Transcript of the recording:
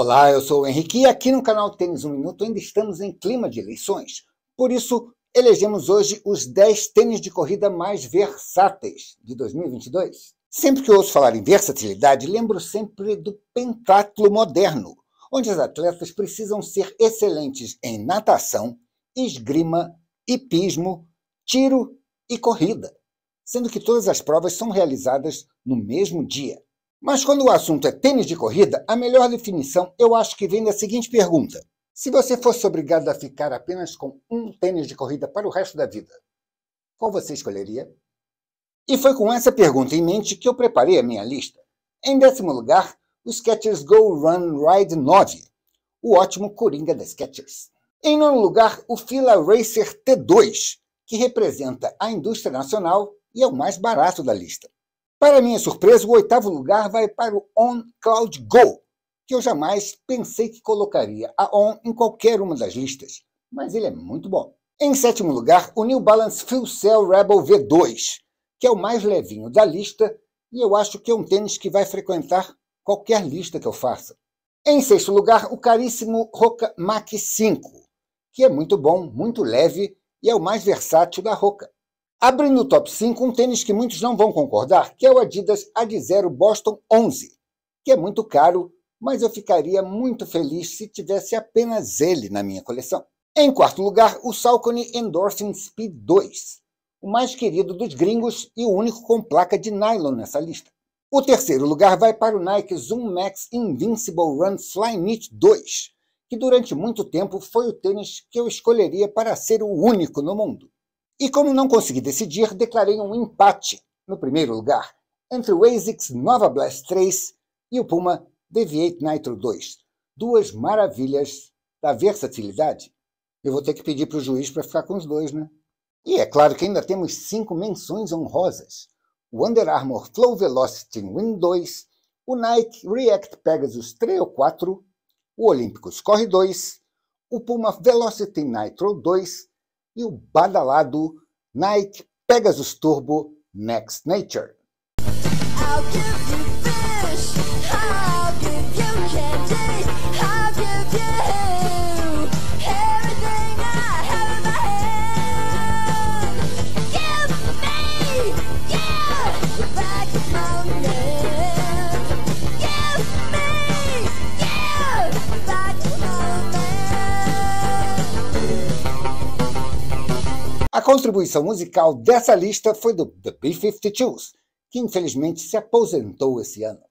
Olá, eu sou o Henrique e aqui no canal Tênis 1 Minuto ainda estamos em clima de eleições. Por isso, elegemos hoje os 10 tênis de corrida mais versáteis de 2022. Sempre que ouço falar em versatilidade, lembro sempre do pentatlo moderno, onde as atletas precisam ser excelentes em natação, esgrima, hipismo, tiro e corrida, sendo que todas as provas são realizadas no mesmo dia. Mas quando o assunto é tênis de corrida, a melhor definição eu acho que vem da seguinte pergunta: se você fosse obrigado a ficar apenas com um tênis de corrida para o resto da vida, qual você escolheria? E foi com essa pergunta em mente que eu preparei a minha lista. Em décimo lugar, o Skechers Go Run Ride 9, o ótimo coringa da Skechers. Em nono lugar, o Fila Racer T2, que representa a indústria nacional e é o mais barato da lista. Para minha surpresa, o oitavo lugar vai para o On Cloud Go, que eu jamais pensei que colocaria a On em qualquer uma das listas, mas ele é muito bom. Em sétimo lugar, o New Balance Fuel Cell Rebel V2, que é o mais levinho da lista e eu acho que é um tênis que vai frequentar qualquer lista que eu faça. Em sexto lugar, o caríssimo Roca Mach 5, que é muito bom, muito leve e é o mais versátil da Roca. Abrindo o top 5, um tênis que muitos não vão concordar, que é o Adidas Adizero Boston 11, que é muito caro, mas eu ficaria muito feliz se tivesse apenas ele na minha coleção. Em quarto lugar, o Saucony Endorphin Speed 2, o mais querido dos gringos e o único com placa de nylon nessa lista. O terceiro lugar vai para o Nike Zoom Max Invincible Run Flyknit 2, que durante muito tempo foi o tênis que eu escolheria para ser o único no mundo. E como não consegui decidir, declarei um empate no primeiro lugar entre o ASICS Nova Blast 3 e o Puma DV8 Nitro 2, duas maravilhas da versatilidade. Eu vou ter que pedir para o juiz para ficar com os dois, né? E é claro que ainda temos cinco menções honrosas: o Under Armour Flow Velocity Win 2, o Nike React Pegasus 3 ou 4, o Olímpicos Corre 2, o Puma Velocity Nitro 2 e o badalado Nike Pegasus Turbo Next Nature. candy, A contribuição musical dessa lista foi do The B-52s, que infelizmente se aposentou esse ano.